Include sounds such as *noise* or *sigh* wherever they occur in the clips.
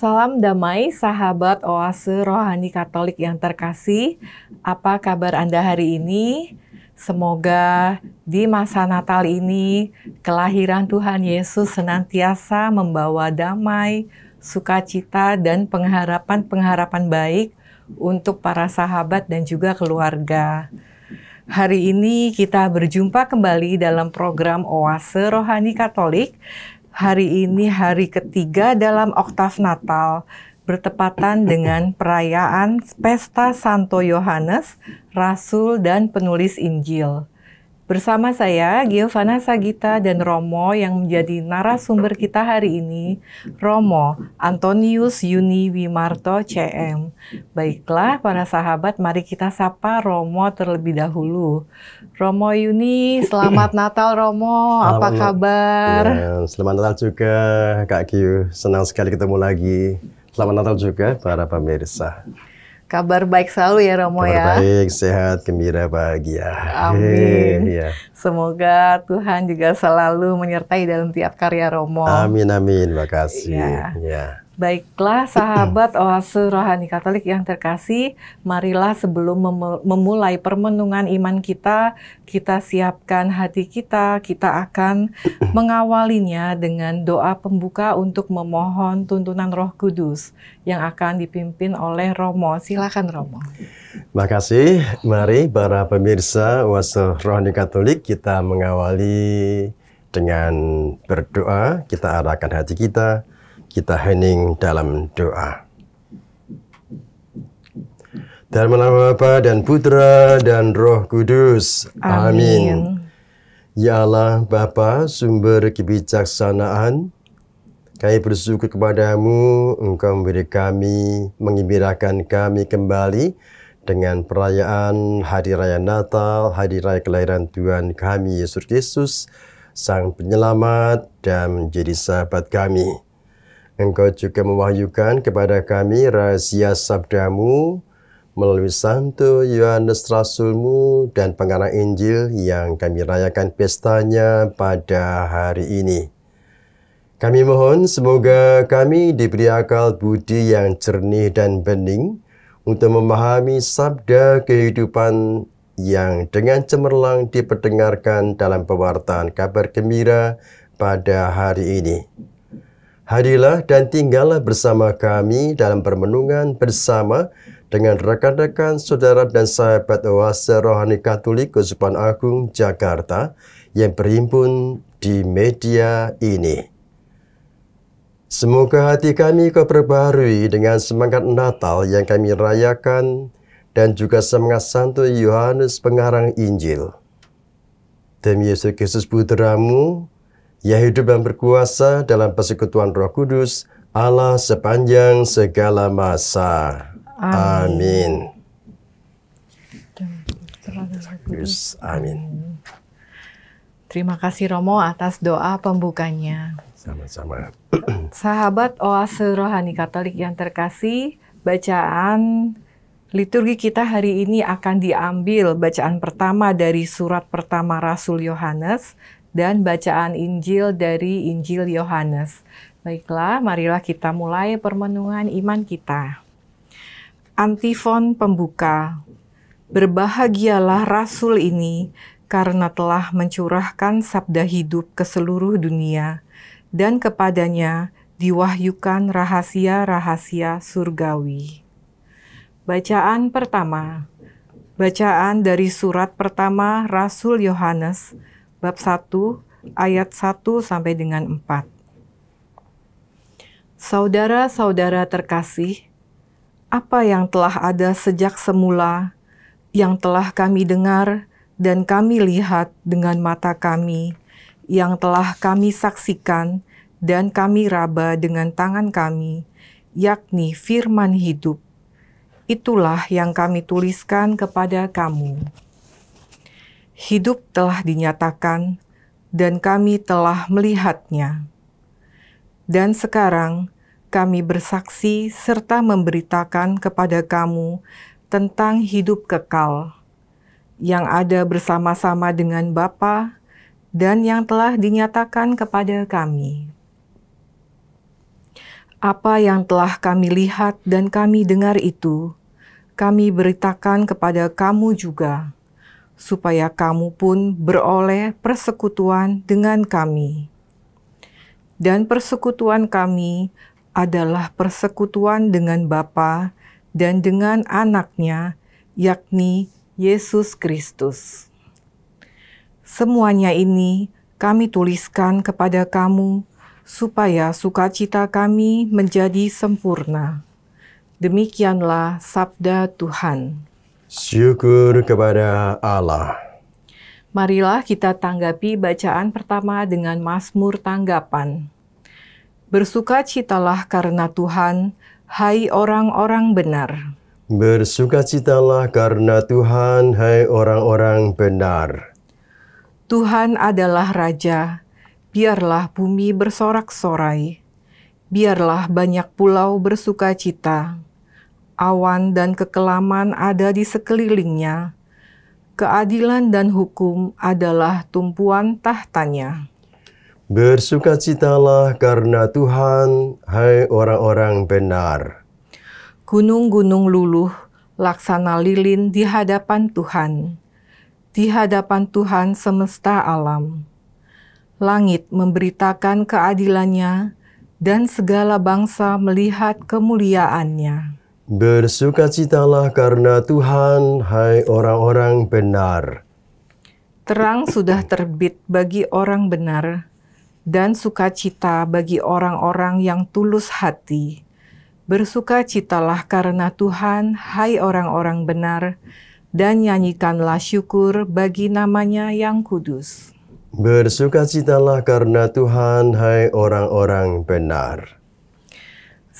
Salam damai sahabat oase rohani katolik yang terkasih. Apa kabar Anda hari ini? Semoga di masa Natal ini kelahiran Tuhan Yesus senantiasa membawa damai, sukacita, dan pengharapan-pengharapan baik untuk para sahabat dan juga keluarga. Hari ini kita berjumpa kembali dalam program Oase Rohani Katolik hari ini hari ketiga dalam oktav Natal bertepatan dengan perayaan Pesta Santo Yohanes, Rasul dan Penulis Injil. Bersama saya, Giovanna Sagita dan Romo yang menjadi narasumber kita hari ini, Romo Antonius Yuni Wimarto CM. Baiklah para sahabat, mari kita sapa Romo terlebih dahulu. Romo Yuni, selamat *clears throat* Natal Romo, apa kabar? Ya, selamat Natal juga Kak Giu, senang sekali ketemu lagi. Selamat Natal juga para pemirsa. Kabar baik selalu ya Romo Kabar ya. Baik, sehat, gembira, bahagia. Amin. Hei, *laughs* ya. Semoga Tuhan juga selalu menyertai dalam tiap karya Romo. Amin amin, makasih. Ya. ya. Baiklah sahabat Oase Rohani Katolik yang terkasih, marilah sebelum memulai permenungan iman kita, kita siapkan hati kita, kita akan *laughs* mengawalinya dengan doa pembuka untuk memohon tuntunan Roh Kudus yang akan dipimpin oleh Romo. Silakan Romo. Terima kasih. Mari para pemirsa Oase Rohani Katolik kita mengawali dengan berdoa, kita arahkan hati kita kita hening dalam doa. Dalam nama Bapa dan Putra dan Roh Kudus. Amin. Amin. Ya Allah Bapa, sumber kebijaksanaan, kami bersyukur kepadamu, Engkau memberi kami, mengembirakan kami kembali dengan perayaan Hari Raya Natal, Hari Raya Kelahiran Tuhan kami, Yesus Kristus, Sang Penyelamat dan menjadi sahabat kami. Engkau juga mewahyukan kepada kami rahasia sabdamu melalui Santo Yohanes Rasulmu dan pengarang Injil yang kami rayakan pestanya pada hari ini. Kami mohon semoga kami diberi akal budi yang jernih dan bening untuk memahami sabda kehidupan yang dengan cemerlang diperdengarkan dalam pewartaan kabar gembira pada hari ini. Hadirlah dan tinggallah bersama kami dalam permenungan bersama dengan rekan-rekan, saudara dan sahabat Oase Rohani Katolik Kusupan Agung Jakarta yang berhimpun di media ini. Semoga hati kami kau dengan semangat Natal yang kami rayakan dan juga semangat Santo Yohanes pengarang Injil. Demi Yesus Kristus Putramu, ia hidup dan berkuasa dalam persekutuan Roh Kudus, Allah sepanjang segala masa. Amin. Amin. Terima kasih Romo atas doa pembukanya. Sama-sama. Sahabat Oase Rohani Katolik yang terkasih, bacaan Liturgi kita hari ini akan diambil bacaan pertama dari surat pertama Rasul Yohanes dan bacaan Injil dari Injil Yohanes. Baiklah, marilah kita mulai permenungan iman kita. Antifon pembuka. Berbahagialah rasul ini karena telah mencurahkan sabda hidup ke seluruh dunia dan kepadanya diwahyukan rahasia-rahasia surgawi. Bacaan pertama. Bacaan dari surat pertama Rasul Yohanes bab 1 ayat 1 sampai dengan 4. Saudara-saudara terkasih, apa yang telah ada sejak semula, yang telah kami dengar dan kami lihat dengan mata kami, yang telah kami saksikan dan kami raba dengan tangan kami, yakni firman hidup. Itulah yang kami tuliskan kepada kamu hidup telah dinyatakan dan kami telah melihatnya. Dan sekarang kami bersaksi serta memberitakan kepada kamu tentang hidup kekal yang ada bersama-sama dengan Bapa dan yang telah dinyatakan kepada kami. Apa yang telah kami lihat dan kami dengar itu, kami beritakan kepada kamu juga supaya kamu pun beroleh persekutuan dengan kami. Dan persekutuan kami adalah persekutuan dengan Bapa dan dengan anaknya, yakni Yesus Kristus. Semuanya ini kami tuliskan kepada kamu supaya sukacita kami menjadi sempurna. Demikianlah sabda Tuhan. Syukur kepada Allah. Marilah kita tanggapi bacaan pertama dengan Mazmur tanggapan. Bersukacitalah karena Tuhan, hai orang-orang benar. Bersukacitalah karena Tuhan, hai orang-orang benar. Tuhan adalah raja, biarlah bumi bersorak-sorai. Biarlah banyak pulau bersukacita awan dan kekelaman ada di sekelilingnya. Keadilan dan hukum adalah tumpuan tahtanya. Bersukacitalah karena Tuhan, hai orang-orang benar. Gunung-gunung luluh, laksana lilin di hadapan Tuhan. Di hadapan Tuhan semesta alam. Langit memberitakan keadilannya, dan segala bangsa melihat kemuliaannya. Bersukacitalah karena Tuhan, hai orang-orang benar. Terang sudah terbit bagi orang benar, dan sukacita bagi orang-orang yang tulus hati. Bersukacitalah karena Tuhan, hai orang-orang benar, dan nyanyikanlah syukur bagi namanya yang kudus. Bersukacitalah karena Tuhan, hai orang-orang benar.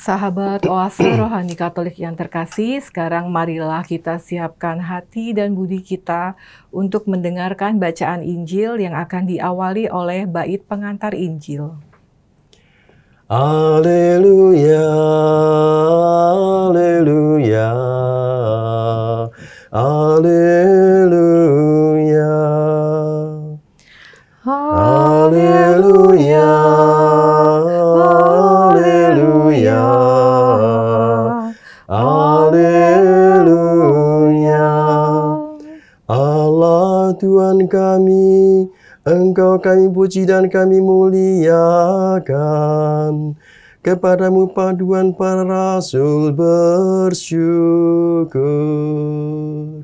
Sahabat oase *clears throat* rohani katolik yang terkasih, sekarang marilah kita siapkan hati dan budi kita untuk mendengarkan bacaan Injil yang akan diawali oleh bait pengantar Injil. Haleluya. Haleluya. Haleluya. Tuhan kami, Engkau kami puji dan kami muliakan. Kepadamu paduan para rasul bersyukur.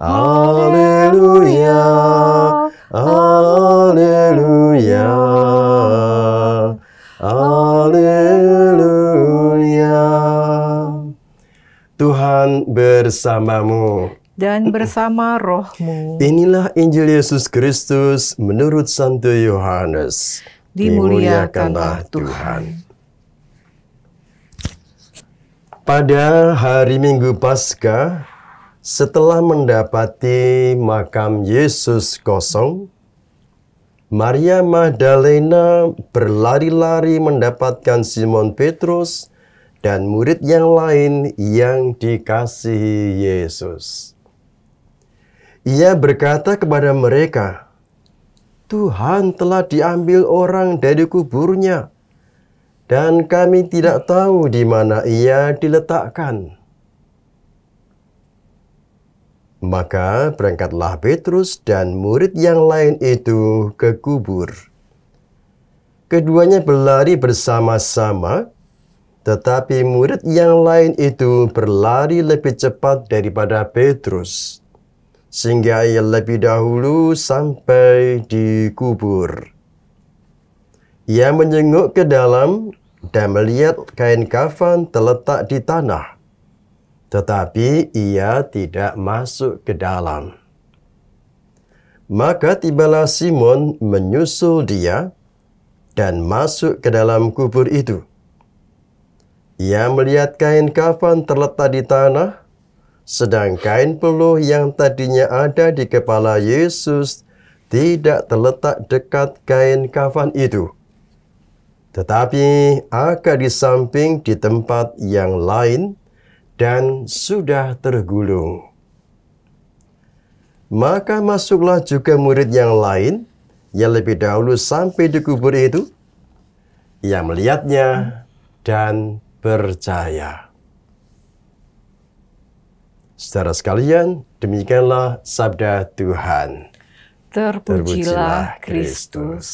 Haleluya, haleluya, haleluya. Tuhan bersamamu dan bersama rohmu. Inilah Injil Yesus Kristus menurut Santo Yohanes. Dimuliakanlah Tuhan. Pada hari Minggu Paskah, setelah mendapati makam Yesus kosong, Maria Magdalena berlari-lari mendapatkan Simon Petrus dan murid yang lain yang dikasihi Yesus. Ia berkata kepada mereka, Tuhan telah diambil orang dari kuburnya, dan kami tidak tahu di mana ia diletakkan. Maka berangkatlah Petrus dan murid yang lain itu ke kubur. Keduanya berlari bersama-sama, tetapi murid yang lain itu berlari lebih cepat daripada Petrus sehingga ia lebih dahulu sampai di kubur. Ia menjenguk ke dalam dan melihat kain kafan terletak di tanah, tetapi ia tidak masuk ke dalam. Maka tibalah Simon menyusul dia dan masuk ke dalam kubur itu. Ia melihat kain kafan terletak di tanah, sedang kain peluh yang tadinya ada di kepala Yesus tidak terletak dekat kain kafan itu, tetapi akan di samping di tempat yang lain dan sudah tergulung. Maka masuklah juga murid yang lain yang lebih dahulu sampai di kubur itu, yang melihatnya dan percaya. Saudara sekalian, demikianlah sabda Tuhan. Terpujilah Kristus.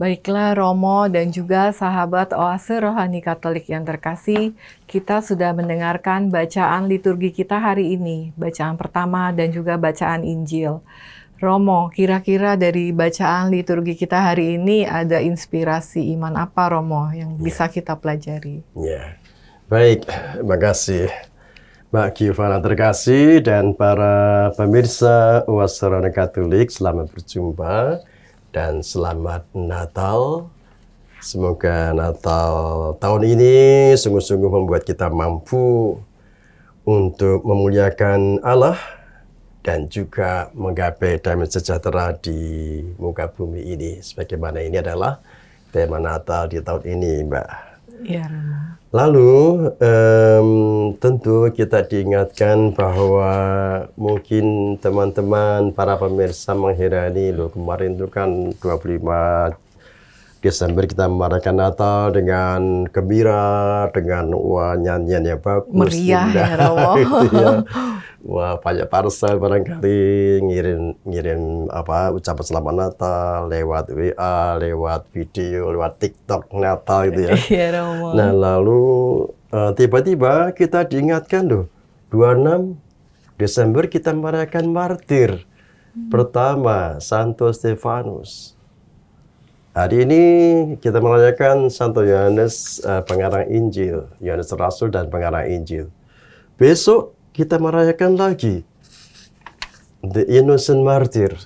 Baiklah Romo dan juga sahabat Oase Rohani Katolik yang terkasih, kita sudah mendengarkan bacaan liturgi kita hari ini, bacaan pertama dan juga bacaan Injil. Romo, kira-kira dari bacaan liturgi kita hari ini ada inspirasi iman apa Romo yang ya. bisa kita pelajari? Ya, baik, makasih. Mbak Giovanna terkasih dan para pemirsa Wasrona Katolik, selamat berjumpa dan selamat Natal. Semoga Natal tahun ini sungguh-sungguh membuat kita mampu untuk memuliakan Allah dan juga menggapai damai sejahtera di muka bumi ini. Sebagaimana ini adalah tema Natal di tahun ini, Mbak. Iya, Lalu um, tentu kita diingatkan bahwa mungkin teman-teman para pemirsa menghirani loh kemarin itu kan 25 Desember kita merayakan Natal dengan gembira, dengan uang nyanyian yang bagus, meriah ya, gitu *laughs* *laughs* Wah, banyak parcel barangkali ngirim ngirim apa ucapan selamat Natal lewat WA, lewat video, lewat TikTok Natal gitu ya. Iya, Nah, lalu eh, tiba-tiba uh, kita diingatkan loh, 26 Desember kita merayakan martir. Hmm. Pertama, Santo Stefanus. Hari ini kita merayakan Santo Yohanes uh, pengarang Injil, Yohanes Rasul dan pengarang Injil. Besok kita merayakan lagi the innocent martyr.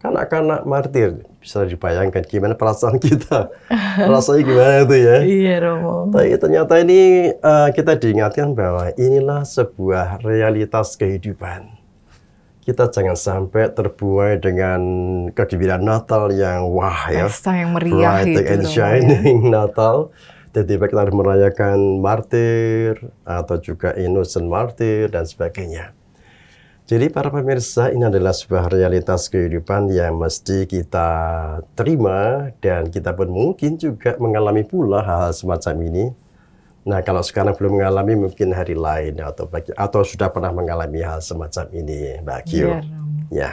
Kanak-kanak martir bisa dibayangkan gimana perasaan kita, *laughs* rasanya gimana itu ya. Iya Romo. Tapi ternyata ini uh, kita diingatkan bahwa inilah sebuah realitas kehidupan. Kita jangan sampai terbuai dengan kegembiraan Natal yang wah ya. Pesta yang meriah Bright itu and ya. shining ya. Natal. Teddy Bekler merayakan martir atau juga innocent martir dan sebagainya. Jadi para pemirsa ini adalah sebuah realitas kehidupan yang mesti kita terima dan kita pun mungkin juga mengalami pula hal-hal semacam ini. Nah kalau sekarang belum mengalami mungkin hari lain atau bagi, atau sudah pernah mengalami hal semacam ini Mbak Kio. Iya, ya.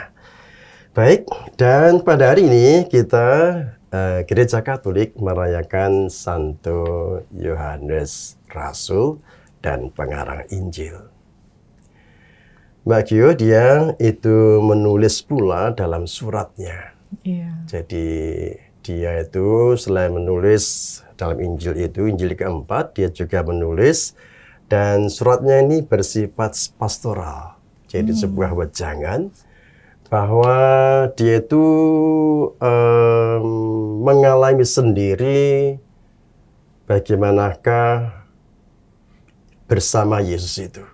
Baik, dan pada hari ini kita Eh, Gereja Katolik merayakan Santo Yohanes Rasul dan pengarang Injil. Mbak Gio, dia itu menulis pula dalam suratnya. Yeah. Jadi dia itu selain menulis dalam Injil itu, Injil keempat, dia juga menulis dan suratnya ini bersifat pastoral. Jadi hmm. sebuah wejangan bahwa dia itu um, mengalami sendiri bagaimanakah bersama Yesus itu.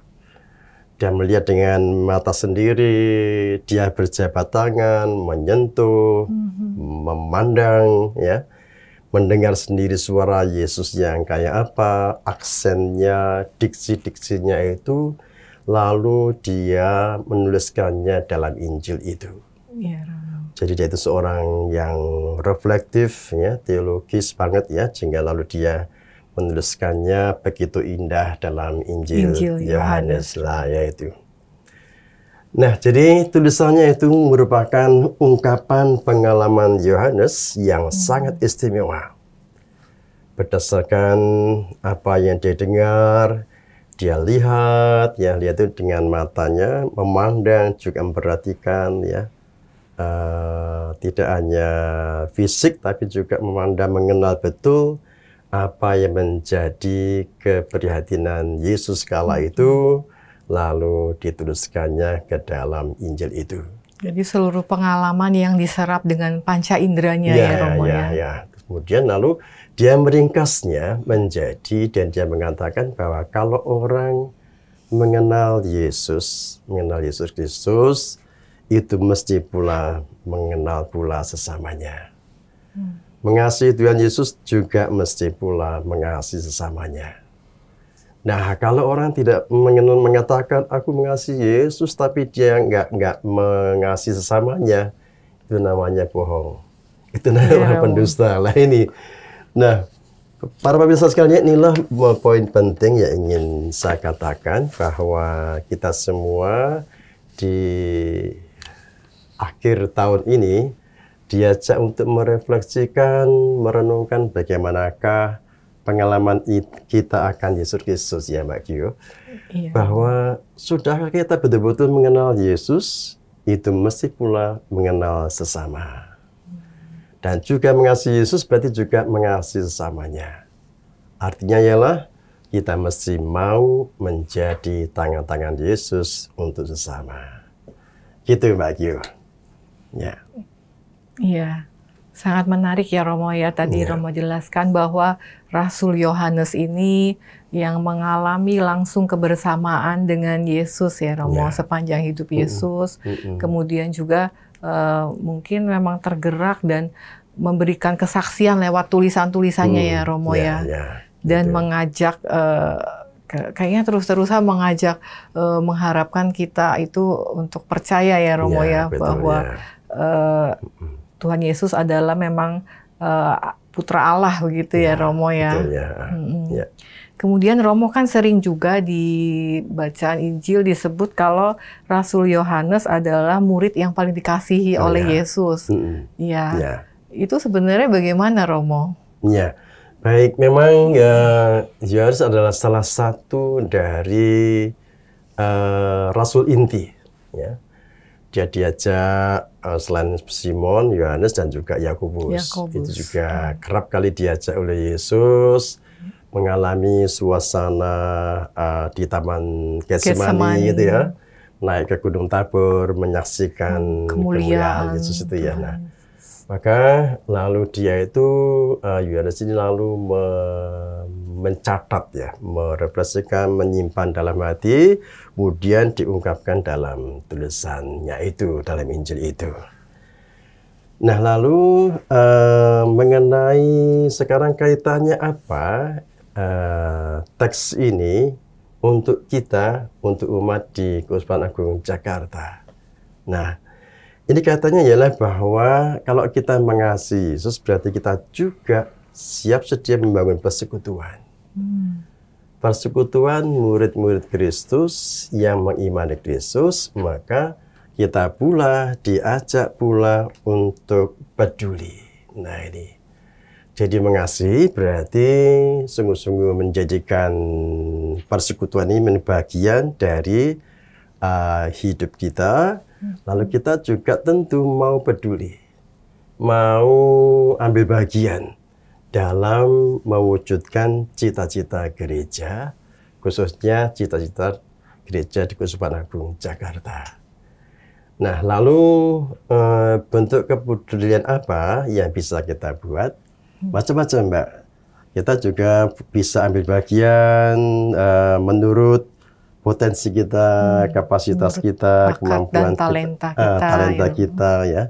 Dia melihat dengan mata sendiri, dia berjabat tangan, menyentuh, mm-hmm. memandang, ya, mendengar sendiri suara Yesus yang kayak apa, aksennya, diksi-diksinya itu lalu dia menuliskannya dalam Injil itu. Ya, Jadi dia itu seorang yang reflektif, ya, teologis banget ya, sehingga lalu dia menuliskannya begitu indah dalam Injil, Yohanes lah ya itu. Nah, jadi tulisannya itu merupakan ungkapan pengalaman Yohanes yang hmm. sangat istimewa. Berdasarkan apa yang dia dengar, dia lihat ya dia itu dengan matanya memandang juga memperhatikan ya uh, tidak hanya fisik tapi juga memandang mengenal betul apa yang menjadi keprihatinan Yesus kala hmm. itu lalu dituliskannya ke dalam Injil itu. Jadi seluruh pengalaman yang diserap dengan panca inderanya ya, ya Romo ya. Ya, ya. Kemudian lalu dia meringkasnya menjadi dan dia mengatakan bahwa kalau orang mengenal Yesus, mengenal Yesus Kristus, itu mesti pula mengenal pula sesamanya. Hmm. Mengasihi Tuhan Yesus juga mesti pula mengasihi sesamanya. Nah, kalau orang tidak mengenal mengatakan aku mengasihi Yesus, tapi dia nggak nggak mengasihi sesamanya, itu namanya bohong. Itu nah ya, yeah. pendusta lah ini. Nah, para pemirsa sekalian ya, inilah poin penting yang ingin saya katakan bahwa kita semua di akhir tahun ini diajak untuk merefleksikan, merenungkan bagaimanakah pengalaman kita akan Yesus Kristus ya Mbak Kyo iya. Bahwa sudah kita betul-betul mengenal Yesus, itu mesti pula mengenal sesama dan juga mengasihi Yesus berarti juga mengasihi sesamanya. Artinya ialah kita mesti mau menjadi tangan-tangan Yesus untuk sesama. Gitu Mbak Gio. Ya. Iya. Sangat menarik ya Romo ya tadi ya. Romo jelaskan bahwa Rasul Yohanes ini yang mengalami langsung kebersamaan dengan Yesus ya Romo ya. sepanjang hidup Yesus. Mm -mm. Kemudian juga Eh, mungkin memang tergerak dan memberikan kesaksian lewat tulisan-tulisannya ya, hmm, ya Romo ya, ya. ya dan gitu. Ya. mengajak uh, kayaknya terus-terusan mengajak uh, mengharapkan kita itu untuk percaya ya Romo ya, ya betul, bahwa ya. Uh, Tuhan Yesus adalah memang uh, putra Allah begitu ya, ya Romo ya. Betul, ya. Hmm. ya. Kemudian Romo kan sering juga di bacaan Injil disebut kalau Rasul Yohanes adalah murid yang paling dikasihi oh, oleh ya. Yesus. Mm -hmm. ya. ya. Itu sebenarnya bagaimana Romo? Ya. Baik, memang ya Yohanes adalah salah satu dari uh, rasul inti ya. Dia diajak uh, eh, selain Simon, Yohanes dan juga Yakobus. Itu juga kerap kali diajak oleh Yesus mengalami suasana uh, di Taman Kesemani gitu ya, naik ke Gunung tabur menyaksikan kemuliaan, kemuliaan Yesus itu ya. Nah, maka lalu dia itu uh, eh, Yohanes ini lalu me mencatat ya, merefleksikan, menyimpan dalam hati, kemudian diungkapkan dalam tulisannya itu, dalam Injil itu. Nah lalu uh, mengenai sekarang kaitannya apa uh, teks ini untuk kita, untuk umat di Keuskupan Agung Jakarta. Nah, ini katanya ialah bahwa kalau kita mengasihi Yesus berarti kita juga siap sedia membangun persekutuan. Hmm. Persekutuan murid-murid Kristus yang mengimani Kristus, maka kita pula diajak pula untuk peduli. Nah ini jadi mengasihi berarti sungguh-sungguh menjadikan persekutuan ini bagian dari uh, hidup kita. Lalu kita juga tentu mau peduli, mau ambil bagian dalam mewujudkan cita-cita gereja, khususnya cita-cita gereja di Kusupan Agung, Jakarta. Nah, lalu uh, bentuk kepedulian apa yang bisa kita buat? macam-macam mbak kita juga bisa ambil bagian uh, menurut potensi kita hmm. kapasitas kita kemampuan dan talenta eh, kita, kita, uh, talenta ya. kita ya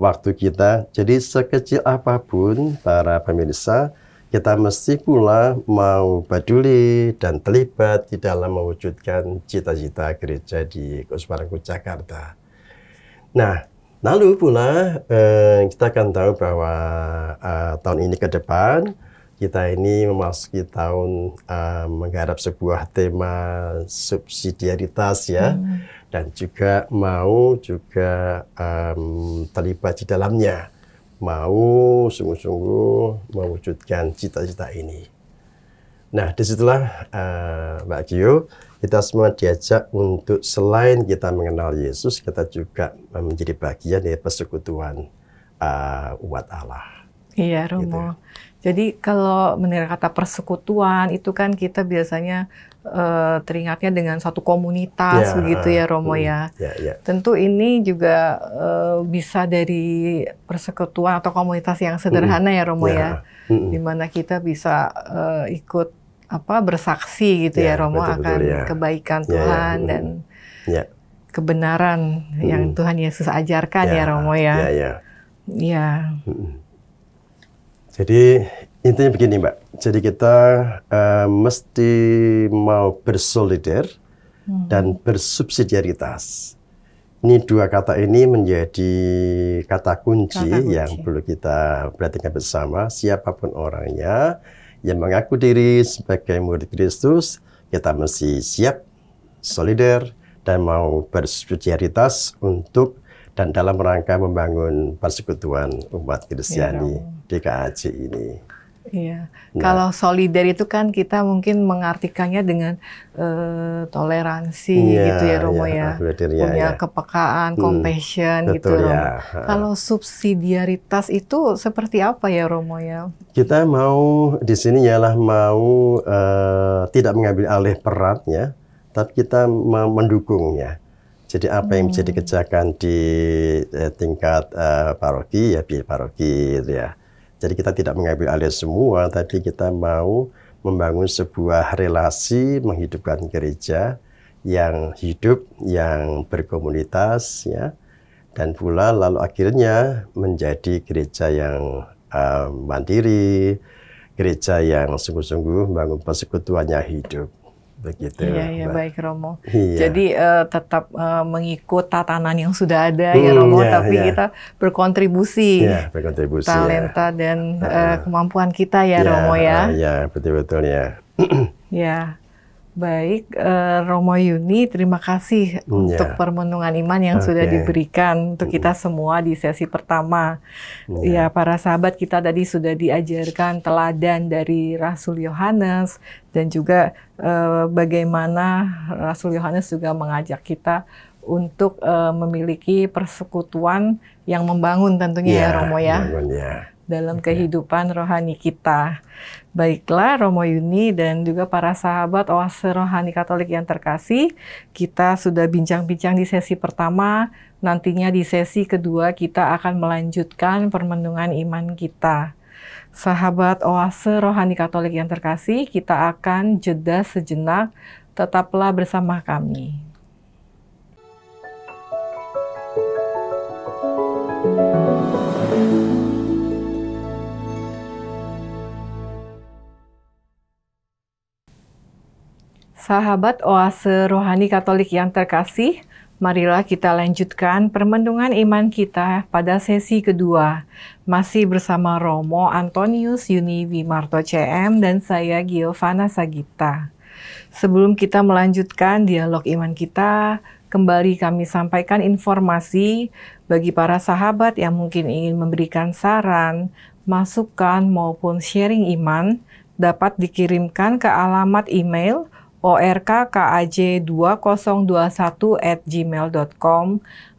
waktu kita jadi sekecil apapun para pemirsa kita mesti pula mau peduli dan terlibat di dalam mewujudkan cita-cita gereja di Kusparangku Jakarta. Nah, Nah, lalu pula eh, kita akan tahu bahwa eh, tahun ini ke depan kita ini memasuki tahun eh, menggarap sebuah tema subsidiaritas ya hmm. dan juga mau juga um, terlibat di dalamnya mau sungguh-sungguh mewujudkan cita-cita ini. Nah, disitulah uh, Mbak Gio, kita semua diajak untuk selain kita mengenal Yesus, kita juga eh, menjadi bagian dari persekutuan uh, umat Allah. Iya, gitu ya. Romo. Gitu. Jadi kalau mendengar kata persekutuan itu kan kita biasanya uh, teringatnya dengan satu komunitas ya, begitu ya Romo hmm, ya. Ya, ya. Tentu ini juga uh, bisa dari persekutuan atau komunitas yang sederhana hmm, ya Romo ya, ya hmm. dimana kita bisa uh, ikut apa bersaksi gitu ya, ya Romo betul, akan ya. kebaikan ya, ya, Tuhan ya, dan ya. kebenaran hmm. yang Tuhan Yesus ajarkan ya, ya Romo ya. Ya. ya. ya. Hmm. Jadi intinya begini Mbak. Jadi kita uh, mesti mau bersolider hmm. dan bersubsidiaritas. Ini dua kata ini menjadi kata kunci, kata kunci. yang perlu kita perhatikan bersama. Siapapun orangnya, yang mengaku diri sebagai murid Kristus, kita mesti siap, solider, dan mau bersucialitas untuk dan dalam rangka membangun persekutuan umat ya, Kristiani ya, di KAC ini. Iya. Nah. Kalau solidar itu kan kita mungkin mengartikannya dengan uh, toleransi ya, gitu ya Romo iya, ya. ya. Punya ya. kepekaan, hmm, compassion gitu, betul, gitu Romo. Ya. Kalau subsidiaritas itu seperti apa ya Romo ya? Kita mau di sini ialah mau uh, tidak mengambil alih peratnya, tapi kita mendukungnya. Jadi apa yang bisa hmm. kejakan di eh, tingkat eh, paroki ya di paroki gitu ya jadi kita tidak mengambil alih semua, tapi kita mau membangun sebuah relasi menghidupkan gereja yang hidup, yang berkomunitas, ya, dan pula lalu akhirnya menjadi gereja yang uh, mandiri, gereja yang sungguh-sungguh membangun persekutuannya hidup begitu. Iya, iya baik Romo. Iya. Jadi uh, tetap uh, mengikut tatanan yang sudah ada ya, hmm, ya Romo, iya, tapi iya. kita berkontribusi, iya, berkontribusi ya. talenta ya. dan uh, kemampuan kita ya iya, Romo ya. Iya betul betul ya. *clears throat* ya Baik, uh, Romo Yuni, terima kasih yeah. Mm, untuk ya. permenungan iman yang okay. sudah diberikan untuk kita semua di sesi pertama. Mm, yeah. Ya, para sahabat kita tadi sudah diajarkan teladan dari Rasul Yohanes dan juga uh, bagaimana Rasul Yohanes juga mengajak kita untuk uh, memiliki persekutuan yang membangun tentunya yeah, ya Romo ya. yeah. Dalam okay. kehidupan rohani kita. Baiklah Romo Yuni dan juga para sahabat Oase Rohani Katolik yang terkasih, kita sudah bincang-bincang di sesi pertama, nantinya di sesi kedua kita akan melanjutkan permenungan iman kita. Sahabat Oase Rohani Katolik yang terkasih, kita akan jeda sejenak, tetaplah bersama kami. Sahabat Oase Rohani Katolik yang terkasih, marilah kita lanjutkan permendungan iman kita pada sesi kedua. Masih bersama Romo Antonius Yuni Wimarto CM dan saya Giovanna Sagita. Sebelum kita melanjutkan dialog iman kita, kembali kami sampaikan informasi bagi para sahabat yang mungkin ingin memberikan saran, masukan maupun sharing iman dapat dikirimkan ke alamat email orkkaj gmail.com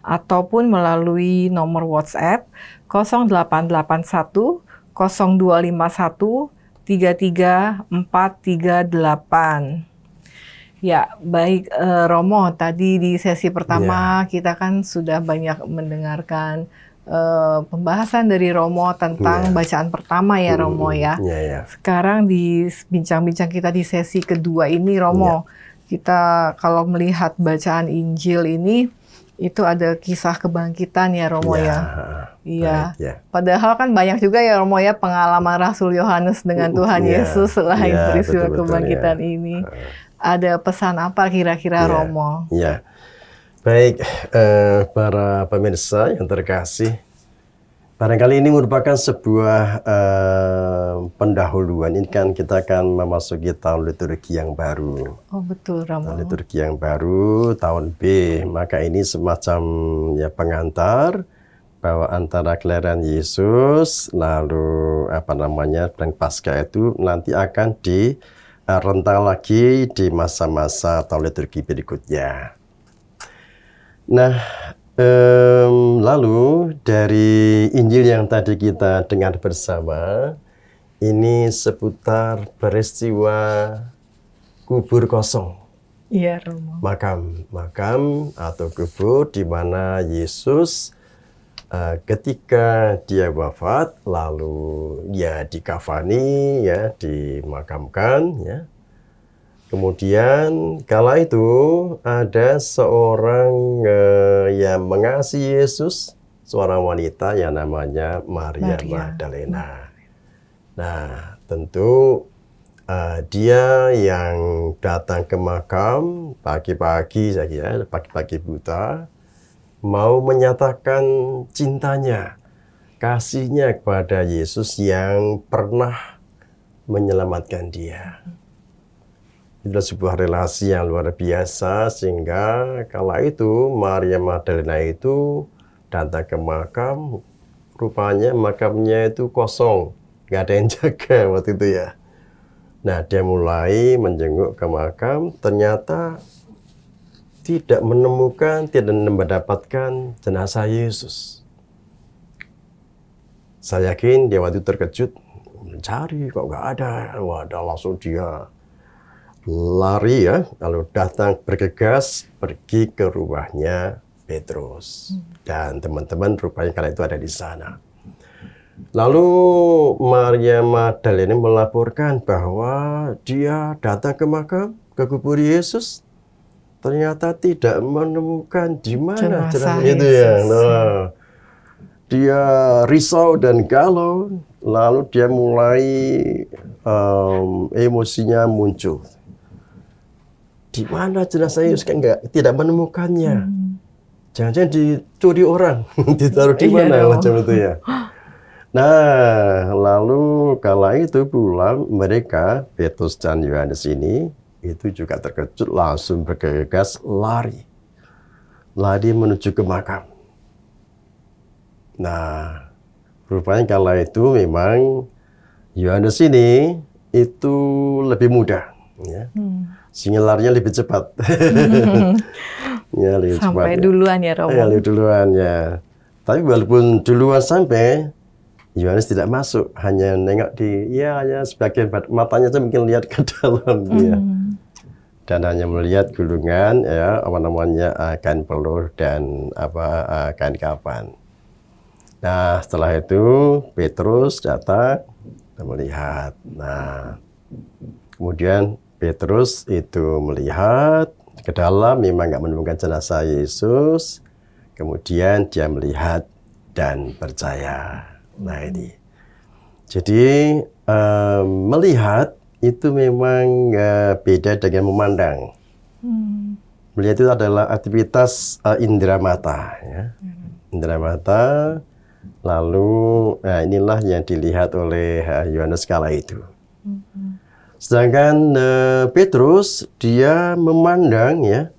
ataupun melalui nomor WhatsApp 0881 0251 33438. Ya, baik eh, Romo, tadi di sesi pertama yeah. kita kan sudah banyak mendengarkan Eh, pembahasan dari Romo tentang yeah. bacaan pertama ya hmm. Romo ya. Yeah, yeah. Sekarang di bincang-bincang kita di sesi kedua ini Romo, yeah. kita kalau melihat bacaan Injil ini itu ada kisah kebangkitan ya Romo iya. ya. Iya. yeah. Padahal kan banyak juga ya Romo ya pengalaman Rasul Yohanes dengan uh, uh, Tuhan yeah. Yesus selain yeah, peristiwa iya. kebangkitan yeah. ini. Uh. Ada pesan apa kira-kira yeah. Romo? Iya. Yeah. Baik, eh, para pemirsa yang terkasih, barangkali ini merupakan sebuah eh, pendahuluan. Ini kan kita akan memasuki tahun liturgi yang baru. Oh betul, Ramo. Tahun liturgi yang baru, tahun B. Maka ini semacam ya pengantar bahwa antara kelahiran Yesus lalu apa namanya dan pasca itu nanti akan di eh, rentang lagi di masa-masa tahun liturgi berikutnya. Nah, um, lalu dari Injil yang tadi kita dengar bersama, ini seputar peristiwa kubur kosong. Iya, Romo. Makam, makam atau kubur di mana Yesus uh, ketika dia wafat lalu ya dikafani ya dimakamkan ya Kemudian kala itu ada seorang uh, eh, yang mengasihi Yesus, seorang wanita yang namanya Maria, Maria. Magdalena. Nah, tentu uh, dia yang datang ke makam pagi-pagi saja, ya, pagi-pagi buta mau menyatakan cintanya kasihnya kepada Yesus yang pernah menyelamatkan dia itulah sebuah relasi yang luar biasa sehingga kala itu Maria Magdalena itu datang ke makam rupanya makamnya itu kosong nggak ada yang *laughs* jaga waktu itu ya nah dia mulai menjenguk ke makam ternyata tidak menemukan tidak mendapatkan jenazah Yesus saya yakin dia waktu itu terkejut mencari kok nggak ada wah ada langsung dia lari ya, lalu datang bergegas pergi ke rumahnya Petrus. Hmm. Dan teman-teman rupanya kala itu ada di sana. Lalu Maria Magdalena melaporkan bahwa dia datang ke makam, ke kubur Yesus. Ternyata tidak menemukan di mana jenazah itu ya. Nah, dia risau dan galau, lalu dia mulai um, emosinya muncul di mana jenazah Yesus kan enggak tidak menemukannya. Hmm. Jangan-jangan dicuri orang, *laughs* ditaruh di iya mana iya macam itu ya. *gasps* Nah, lalu kala itu pulang mereka Petrus dan Yohanes ini itu juga terkejut langsung bergegas lari. Lari menuju ke makam. Nah, rupanya kala itu memang Yohanes ini itu lebih muda ya. Hmm larinya lebih cepat. Hmm. *laughs* ya, lebih sampai cepat, ya. duluan ya, Romo. Ya, lebih duluan ya. Tapi walaupun duluan sampai, Yohanes tidak masuk, hanya nengok di, ya hanya sebagian matanya itu mungkin lihat ke *laughs* dalam ya. hmm. Dan hanya melihat gulungan, ya apa namanya uh, eh, kain pelur dan apa uh, kain kapan. Nah setelah itu Petrus datang melihat. Nah kemudian Petrus itu melihat ke dalam memang nggak menemukan jenazah Yesus. Kemudian dia melihat dan percaya. Nah ini. Jadi uh, melihat itu memang uh, beda dengan memandang. Hmm. Melihat itu adalah aktivitas uh, indera mata. Ya. Hmm. Indera mata. Lalu nah inilah yang dilihat oleh Yohanes uh, kala itu. Hmm Sedangkan eh, Petrus dia memandang ya,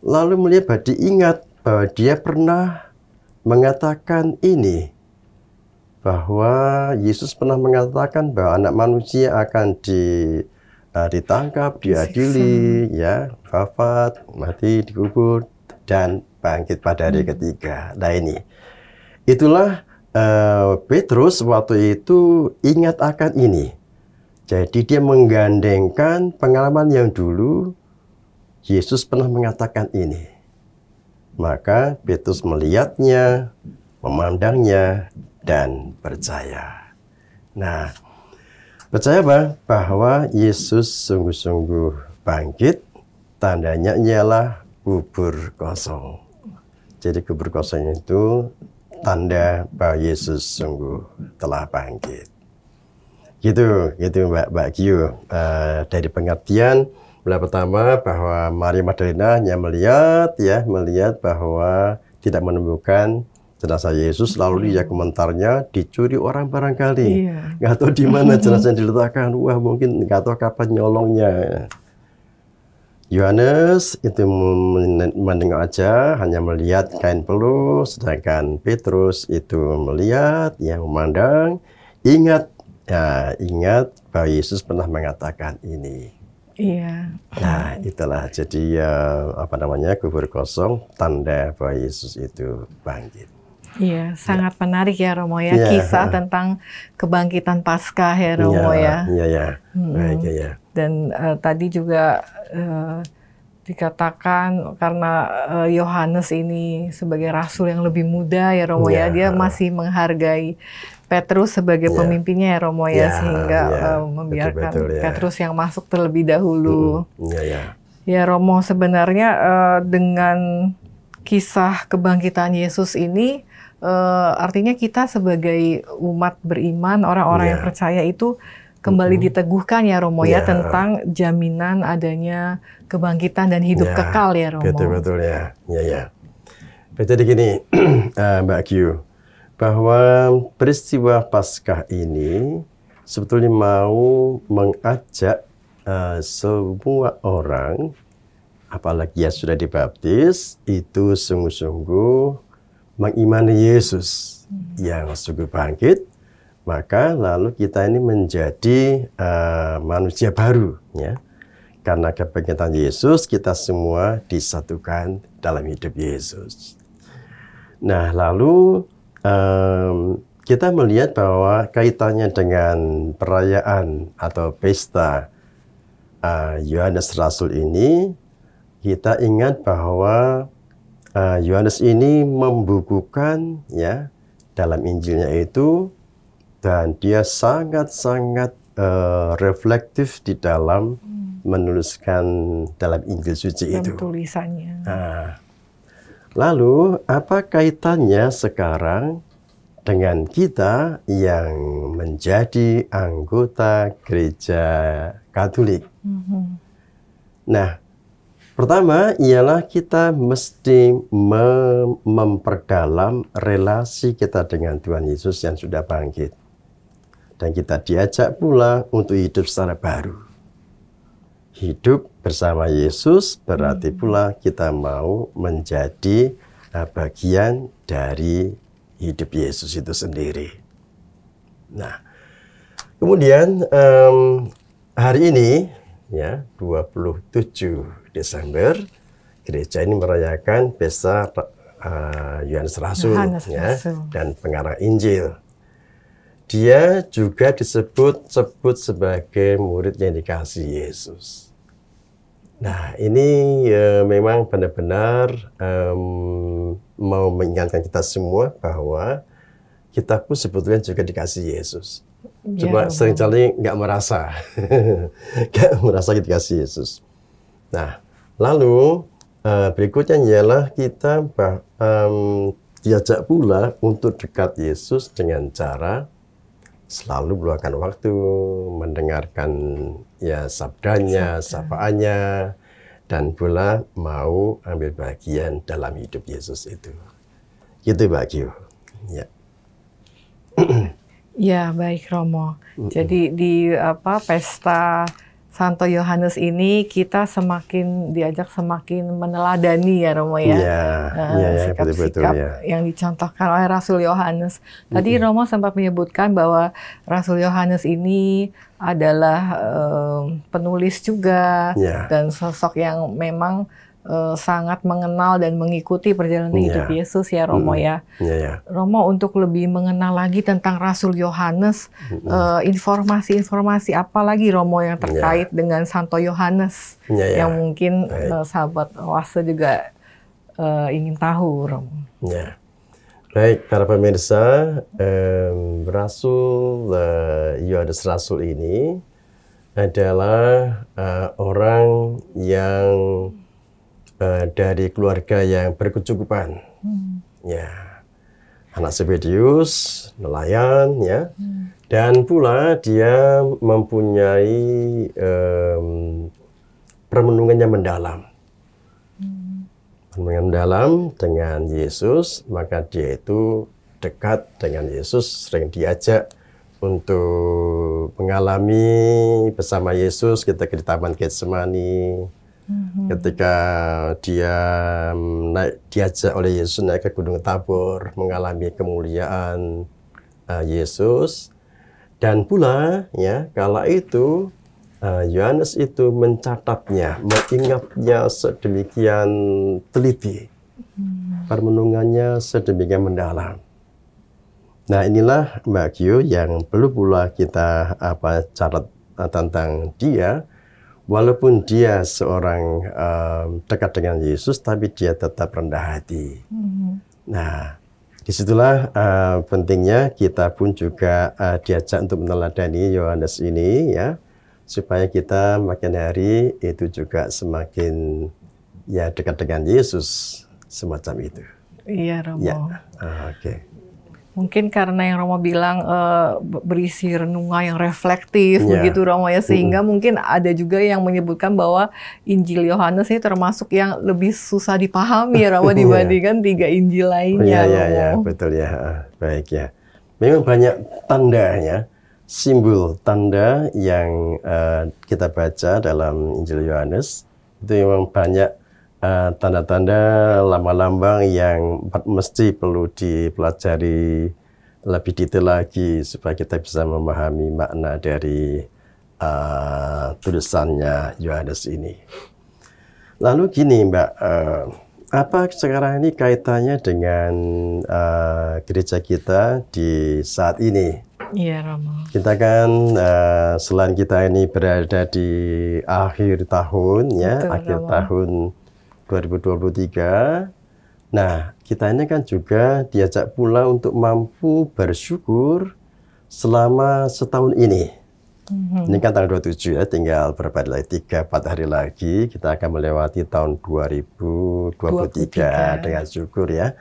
lalu melihat bahwa diingat bahwa dia pernah mengatakan ini bahwa Yesus pernah mengatakan bahwa anak manusia akan di uh, ditangkap, diadili, ya, wafat, mati, dikubur dan bangkit pada hari hmm. ketiga. Nah ini, itulah uh, Petrus waktu itu ingat akan ini. Jadi dia menggandengkan pengalaman yang dulu Yesus pernah mengatakan ini. Maka Petrus melihatnya, memandangnya, dan percaya. Nah, percaya apa? Bahwa Yesus sungguh-sungguh bangkit, tandanya ialah kubur kosong. Jadi kubur kosong itu tanda bahwa Yesus sungguh telah bangkit. Gitu, gitu Mbak Mbak Uh, dari pengertian mulai pertama bahwa Maria Magdalena hanya melihat ya melihat bahwa tidak menemukan jenazah Yesus lalu dia hmm. komentarnya dicuri orang barangkali iya. nggak tahu di mana *laughs* jenazah diletakkan wah mungkin nggak tahu kapan nyolongnya Yohanes itu menengok aja hanya melihat kain pelus sedangkan Petrus itu melihat ya memandang ingat ya, ingat bahwa Yesus pernah mengatakan ini. Iya. Nah, itulah jadi ya, apa namanya kubur kosong tanda bahwa Yesus itu bangkit. Iya, sangat ya. menarik ya Romo ya, ya kisah ha. tentang kebangkitan Paskah ya Romo ya. Iya ya. Hmm. ya, ya. Dan uh, tadi juga uh, dikatakan karena Yohanes uh, ini sebagai rasul yang lebih muda ya Romo ya, ya dia masih menghargai Petrus sebagai yeah. pemimpinnya ya Romo ya yeah, sehingga yeah. Iya. Uh, membiarkan betul, betul, iya. yeah. Petrus yang masuk terlebih dahulu. Mm, yeah, yeah. Ya Romo sebenarnya uh, dengan kisah kebangkitan Yesus ini uh, artinya kita sebagai umat beriman orang-orang yeah. yang iya. percaya itu kembali mm -hmm. diteguhkan ya Romo yeah. ya tentang jaminan adanya kebangkitan dan hidup yeah. kekal ya Romo. Betul betul ya. Ya ya. Jadi gini uh, *clears throat* Mbak Q bahwa peristiwa Paskah ini sebetulnya mau mengajak uh, semua orang, apalagi yang sudah dibaptis, itu sungguh-sungguh mengimani Yesus hmm. yang sungguh bangkit. Maka lalu kita ini menjadi uh, manusia baru, ya. Karena kebangkitan Yesus, kita semua disatukan dalam hidup Yesus. Nah, lalu um, kita melihat bahwa kaitannya dengan perayaan atau pesta eh, Yohanes uh, Rasul ini, kita ingat bahwa eh, Yohanes uh, ini membukukan ya dalam Injilnya itu dan dia sangat-sangat uh, reflektif di dalam hmm. menuliskan dalam Injil suci dalam itu. Tulisannya. Nah, Lalu, apa kaitannya sekarang dengan kita yang menjadi anggota gereja Katolik? Mm-hmm. Nah, pertama ialah kita mesti mem- memperdalam relasi kita dengan Tuhan Yesus yang sudah bangkit. Dan kita diajak pula untuk hidup secara baru. Hidup bersama Yesus, berarti hmm. pula kita mau menjadi eh, bagian dari hidup Yesus itu sendiri. Nah, kemudian um, hari ini ya 27 Desember gereja ini merayakan pesta uh, Yohanes Rasul ya dan pengarang Injil. Dia juga disebut sebut sebagai murid yang dikasih Yesus. Nah, ini ya, memang benar-benar um, mau mengingatkan kita semua bahwa kita pun sebetulnya juga dikasih Yesus. Ya, Cuma sering seringkali nggak merasa, *laughs* nggak merasa dikasih Yesus. Nah, lalu uh, berikutnya ialah kita bah, um, diajak pula untuk dekat Yesus dengan cara selalu meluangkan waktu mendengarkan ya sabdanya, sapaannya, dan pula mau ambil bagian dalam hidup Yesus itu. Gitu Mbak Gio. Ya. ya baik Romo. Jadi di apa pesta Santo Yohanes ini kita semakin diajak semakin meneladani ya Romo ya iya, nah, iya, iya, sikap-sikap yeah, sikap -sikap yang dicontohkan oleh Rasul Yohanes. Tadi mm -hmm. Romo sempat menyebutkan bahwa Rasul Yohanes ini adalah um, penulis juga yeah. dan sosok yang memang uh, sangat mengenal dan mengikuti perjalanan yeah. hidup Yesus ya Romo mm. ya. Yeah, yeah. Romo untuk lebih mengenal lagi tentang Rasul Yohanes, mm. uh, informasi-informasi apa lagi Romo yang iya. terkait yeah. dengan Santo Yohanes yeah, yeah. yang mungkin uh, sahabat Wasa juga uh, ingin tahu Romo. Yeah. Baik, para pemirsa, um, Rasul uh, Rasul ini adalah uh, orang yang uh, dari keluarga yang berkecukupan. Hmm. Ya, anak sepedius nelayan, ya. Hmm. Dan pula dia mempunyai um, permenungan mendalam. Hmm. Permenungan mendalam dengan Yesus, maka dia itu dekat dengan Yesus, sering diajak untuk mengalami bersama Yesus kita ke Taman Getsemani hmm. ketika dia mm, naik diajak oleh Yesus naik ke Gunung Tabor mengalami kemuliaan uh, Yesus dan pula ya kala itu eh, Yohanes uh, itu mencatatnya, mengingatnya sedemikian teliti, hmm. permenungannya sedemikian mendalam. Nah inilah Mbak Kyu yang perlu pula kita apa catat eh, tentang dia walaupun dia seorang um, dekat dengan Yesus, tapi dia tetap rendah hati. Mm-hmm. Nah, disitulah uh, pentingnya kita pun juga uh, diajak untuk meneladani Yohanes ini, ya, supaya kita makin hari itu juga semakin ya dekat dengan Yesus semacam itu. Iya, Romo. Ya. Uh, Oke. Okay mungkin karena yang Romo bilang uh, berisi renungan yang reflektif yeah. begitu Romo ya sehingga mm. mungkin ada juga yang menyebutkan bahwa Injil Yohanes ini termasuk yang lebih susah dipahami ya Romo *laughs* iya. dibandingkan tiga Injil lainnya. Iya iya ya, betul ya ah, baik ya. Memang banyak tandanya simbol tanda yang uh, kita baca dalam Injil Yohanes itu memang banyak Eh, tanda-tanda lama lambang yang mesti perlu dipelajari lebih detail lagi supaya kita bisa memahami makna dari uh, tulisannya Yohanes ini. Lalu gini Mbak, uh, apa sekarang ini kaitannya dengan uh, gereja kita di saat ini? Iya Romo. Kita kan uh, selain kita ini berada di akhir tahun ya, Betul, akhir Romo. tahun 2023. Nah, kita ini kan juga diajak pula untuk mampu bersyukur selama setahun ini. Mm-hmm. Ini kan tanggal 27 ya, tinggal berapa lagi? 3, 4 hari lagi kita akan melewati tahun 2023 23. dengan syukur ya.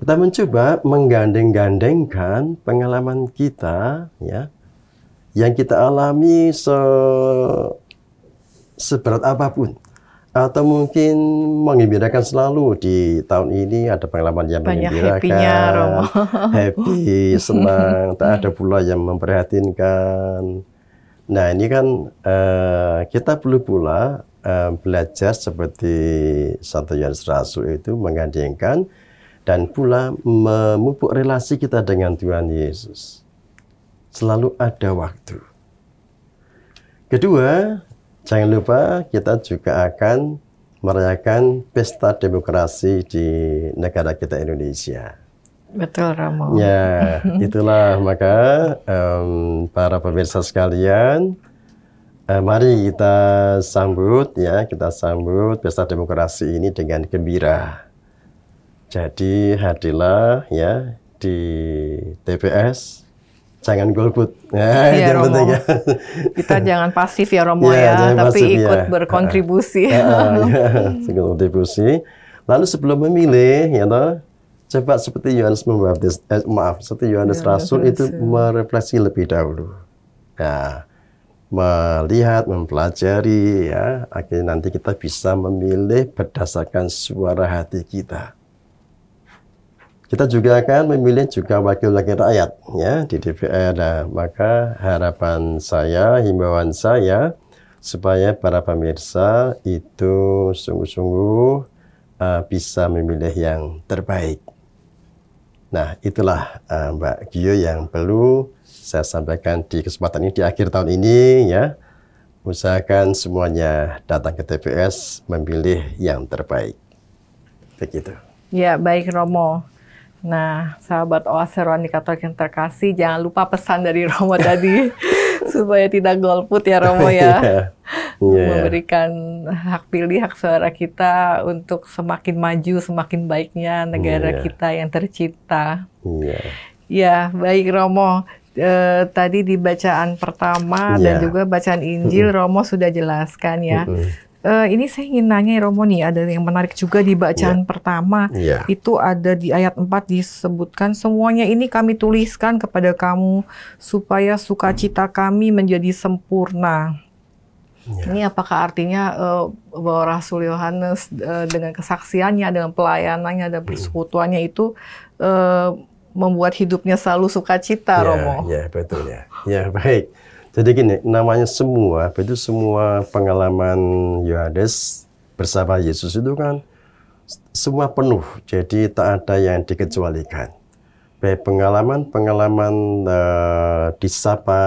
Kita mencoba menggandeng-gandengkan pengalaman kita ya yang kita alami se seberat apapun atau mungkin mengembirakan selalu di tahun ini ada pengalaman yang Banyak mengembirakan *laughs* happy senang *laughs* tak ada pula yang memprihatinkan nah ini kan uh, kita perlu pula uh, belajar seperti Santo Yohanes Rasul itu menggandengkan dan pula memupuk relasi kita dengan Tuhan Yesus selalu ada waktu kedua Jangan lupa kita juga akan merayakan pesta demokrasi di negara kita Indonesia. Betul, Ramo. Ya, itulah maka um, para pemirsa sekalian, uh, mari kita sambut ya, kita sambut pesta demokrasi ini dengan gembira. Jadi hadirlah ya di TPS jangan golput. *laughs* Ya, ya itu Romo. Ya. Kita *laughs* jangan pasif ya Romo iya, ya, ya tapi pasif, iya. ikut ya. berkontribusi. Ya, ya, ya. Lalu sebelum memilih, ya toh, coba seperti Yohanes membaptis, eh, maaf, seperti Yohanes Rasul itu merefleksi lebih dahulu. Ya, melihat, mempelajari, ya, akhirnya nanti kita bisa memilih berdasarkan suara hati kita. Kita juga akan memilih juga wakil wakil rakyat ya di DPR. Nah, maka harapan saya, himbauan saya supaya para pemirsa itu sungguh-sungguh uh, bisa memilih yang terbaik. Nah, itulah uh, Mbak Gio yang perlu saya sampaikan di kesempatan ini di akhir tahun ini ya. Usahakan semuanya datang ke TPS memilih yang terbaik. Begitu. Ya, baik Romo. Nah, sahabat oase rohani Katolik yang terkasih, jangan lupa pesan dari Romo tadi *laughs* supaya tidak golput ya Romo ya. yeah. Yeah. Memberikan hak pilih, hak suara kita untuk semakin maju, semakin baiknya negara yeah. kita yang tercipta. Yeah. Ya, iya, baik Romo. E, tadi di bacaan pertama yeah. dan iya. juga bacaan Injil mm -hmm. Romo sudah jelaskan ya. Mm -hmm Uh, ini saya ingin nanya ya, Romo nih, ada yang menarik juga di bacaan yeah. pertama. Yeah. Itu ada di ayat 4 disebutkan, semuanya ini kami tuliskan kepada kamu supaya sukacita kami menjadi sempurna. Yeah. Ini apakah artinya uh, bahwa Rasul Yohanes uh, dengan kesaksiannya, dengan pelayanannya, dan hmm. persekutuannya itu uh, membuat hidupnya selalu sukacita, yeah, Romo? Ya, yeah, betul ya. Ya, baik. Jadi gini, namanya semua, itu semua pengalaman Yohanes bersama Yesus itu kan semua penuh. Jadi tak ada yang dikecualikan. Baik pengalaman-pengalaman e, eh, disapa,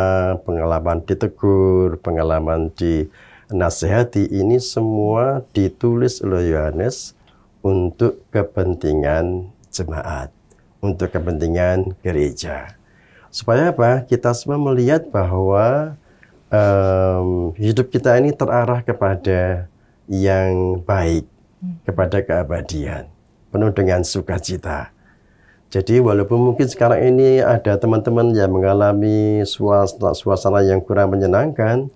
pengalaman ditegur, pengalaman dinasehati, ini semua ditulis oleh Yohanes untuk kepentingan jemaat, untuk kepentingan gereja. Supaya apa? Kita semua melihat bahwa um, hidup kita ini terarah kepada yang baik, hmm. kepada keabadian, penuh dengan sukacita. Jadi walaupun mungkin sekarang ini ada teman-teman yang mengalami suasana, suasana yang kurang menyenangkan,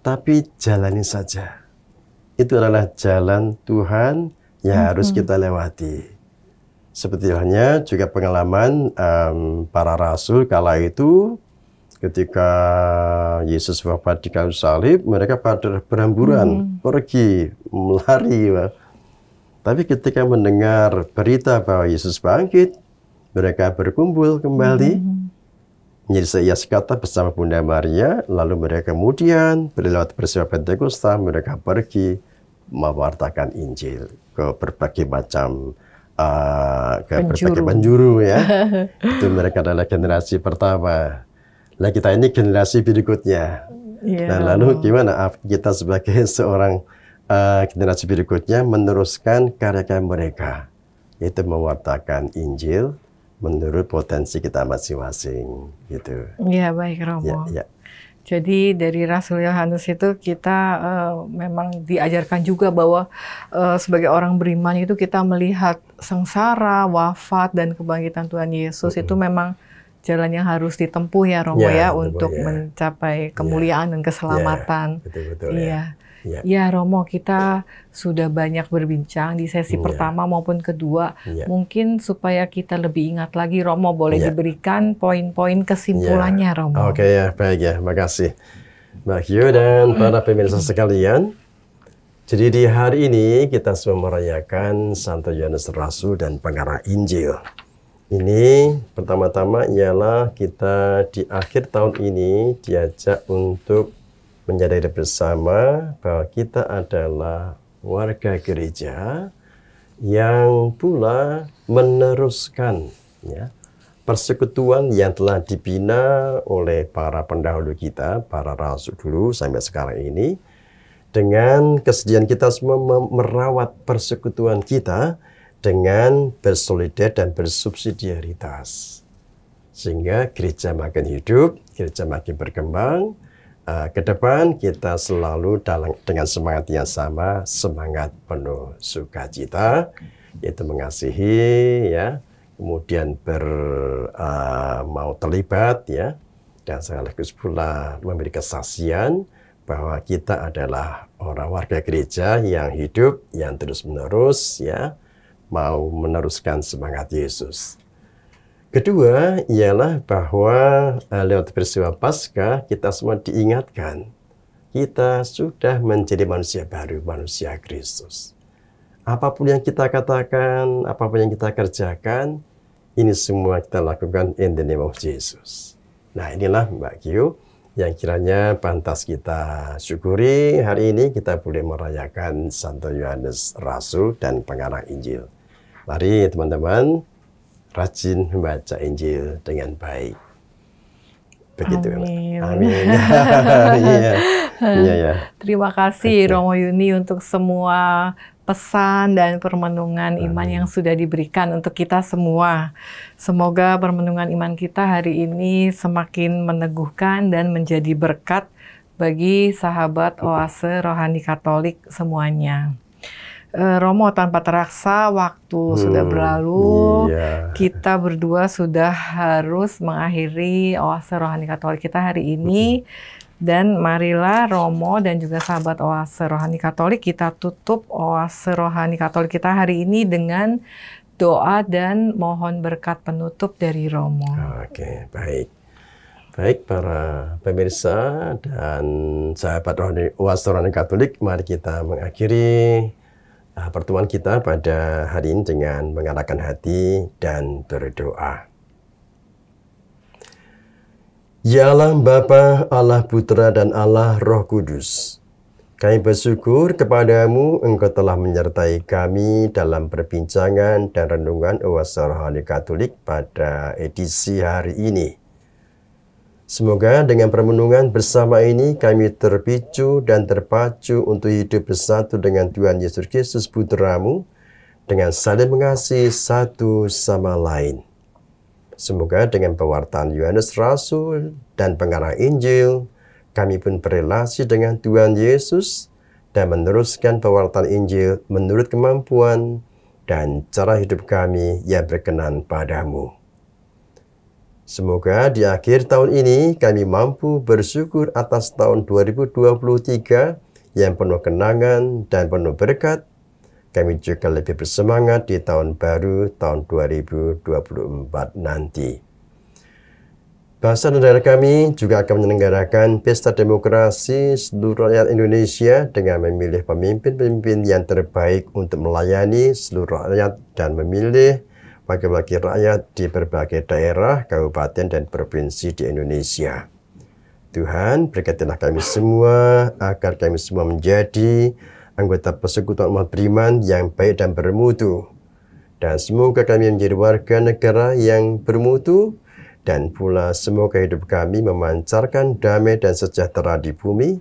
tapi jalani saja. Itu adalah jalan Tuhan yang -hmm. harus kita lewati. Sebetulnya juga pengalaman um, para rasul kala itu ketika Yesus wafat di kayu salib, mereka pada berhamburan, hmm. pergi, melari. Tapi ketika mendengar berita bahwa Yesus bangkit, mereka berkumpul kembali. Hmm. menjadi seias kata bersama Bunda Maria, lalu mereka kemudian berlewat peristiwa Pentakosta, mereka pergi mewartakan Injil ke berbagai macam uh, ke berbagai penjuru ya. *laughs* itu mereka adalah generasi pertama. Nah kita ini generasi berikutnya. Yeah. Nah lalu gimana ah, kita sebagai *laughs* seorang uh, generasi berikutnya meneruskan karya-karya mereka, Itu mewartakan Injil menurut potensi kita masing-masing gitu. Iya baik Romo. Ya, ya. Jadi dari Rasul Yohanes itu kita uh, memang diajarkan juga bahwa uh, sebagai orang beriman itu kita melihat sengsara, wafat dan kebangkitan Tuhan Yesus mm -hmm. itu memang jalan yang harus ditempuh ya Romo ya, ya untuk ya. mencapai ya. kemuliaan ya. dan keselamatan. Ya, betul betul. Iya. Ya. Ya, ya Romo, kita sudah banyak berbincang di sesi ya. pertama maupun kedua. Ya. Mungkin supaya kita lebih ingat lagi, Romo boleh ya. diberikan poin-poin kesimpulannya, ya. Romo. Oke ya, baik ya, makasih. Mbak Yu dan para pemirsa sekalian, jadi di hari ini kita semua merayakan Santo Yohanes Rasul dan Pengarah Injil. Ini pertama-tama ialah kita di akhir tahun ini diajak untuk menyadari bersama bahwa kita adalah warga gereja yang pula meneruskan ya, persekutuan yang telah dibina oleh para pendahulu kita, para rasul dulu sampai sekarang ini, dengan kesedihan kita semua merawat persekutuan kita dengan bersolidar dan bersubsidiaritas. Sehingga gereja makin hidup, gereja makin berkembang, uh, ke depan kita selalu dalam dengan semangat yang sama, semangat penuh sukacita, yaitu mengasihi ya, kemudian ber uh, mau terlibat ya, dan sekaligus pula memberi kesaksian bahwa kita adalah orang warga gereja yang hidup, yang terus menerus ya, mau meneruskan semangat Yesus. Kedua ialah bahwa eh, lewat peristiwa Paskah kita semua diingatkan kita sudah menjadi manusia baru, manusia Kristus. Apapun yang kita katakan, apapun yang kita kerjakan, ini semua kita lakukan in the name of Jesus. Nah inilah Mbak Kiu yang kiranya pantas kita syukuri hari ini kita boleh merayakan Santo Yohanes Rasul dan pengarang Injil. Mari teman-teman rajin membaca Injil dengan baik. Begitu. Amin. Amin. ya. Ya, ya. Terima kasih okay. Romo Yuni untuk semua pesan dan permenungan Amin. iman yang sudah diberikan untuk kita semua. Semoga permenungan iman kita hari ini semakin meneguhkan dan menjadi berkat bagi sahabat oase rohani Katolik semuanya. Eh, Romo tanpa terasa waktu hmm, sudah berlalu. Iya. Kita berdua sudah harus mengakhiri Oase Rohani Katolik kita hari ini. Hmm. Dan marilah Romo dan juga sahabat Oase Rohani Katolik kita tutup Oase Rohani Katolik kita hari ini dengan doa dan mohon berkat penutup dari Romo. Oke, baik. Baik para pemirsa dan sahabat Rohani Oase Rohani Katolik, mari kita mengakhiri Ah, pertemuan kita pada hari ini dengan mengarahkan hati dan berdoa. Ya Allah Bapa, Allah Putra dan Allah Roh Kudus. Kami bersyukur kepadamu engkau telah menyertai kami dalam perbincangan dan renungan Ewasar Katolik pada edisi hari ini. Semoga dengan permenungan bersama ini kami terpicu dan terpacu untuk hidup bersatu dengan Tuhan Yesus Kristus Putramu dengan saling mengasihi satu sama lain. Semoga dengan pewartaan Yohanes Rasul dan pengarah Injil, kami pun berrelasi dengan Tuhan Yesus dan meneruskan pewartaan Injil menurut kemampuan dan cara hidup kami yang berkenan padamu. Semoga di akhir tahun ini kami mampu bersyukur atas tahun 2023 yang penuh kenangan dan penuh berkat. Kami juga lebih bersemangat di tahun baru tahun 2024 nanti. Bahasa negara kami juga akan menyelenggarakan pesta demokrasi seluruh rakyat Indonesia dengan memilih pemimpin-pemimpin yang terbaik untuk melayani seluruh rakyat dan memilih bagi-bagi rakyat di berbagai daerah, kabupaten, dan provinsi di Indonesia. Tuhan, berkatilah kami semua, agar kami semua menjadi anggota persekutuan umat beriman yang baik dan bermutu. Dan semoga kami menjadi warga negara yang bermutu, dan pula semoga hidup kami memancarkan damai dan sejahtera di bumi.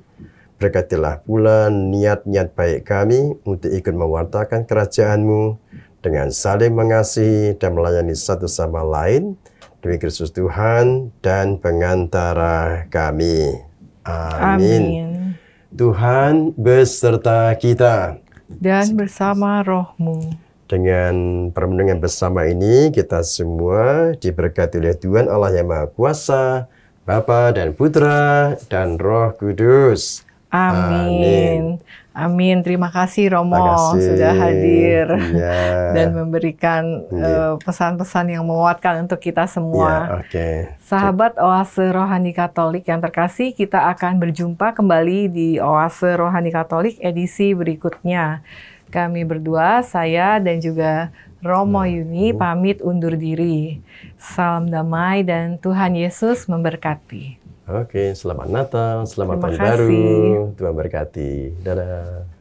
Berkatilah pula niat-niat baik kami untuk ikut mewartakan kerajaanMu dengan saling mengasihi dan melayani satu sama lain demi Kristus Tuhan dan pengantara kami. Amin. Amin. Tuhan beserta kita dan bersama rohmu. Dengan permenungan bersama ini kita semua diberkati oleh Tuhan Allah yang Maha Kuasa, Bapa dan Putra dan Roh Kudus. Amin. Amin. Amin. Terima kasih Romo Terima kasih. sudah hadir yeah. *laughs* dan memberikan iya. eh, pesan-pesan yeah. uh, yang menguatkan untuk kita semua. Yeah, okay. Sahabat Oase Rohani Katolik yang terkasih, kita akan berjumpa kembali di Oase Rohani Katolik edisi berikutnya. Kami berdua, saya dan juga Romo iya. Yuni pamit undur diri. Salam damai dan Tuhan Yesus memberkati. Oke, selamat Natal, selamat Terima tahun baru. Tuhan berkati. Dadah.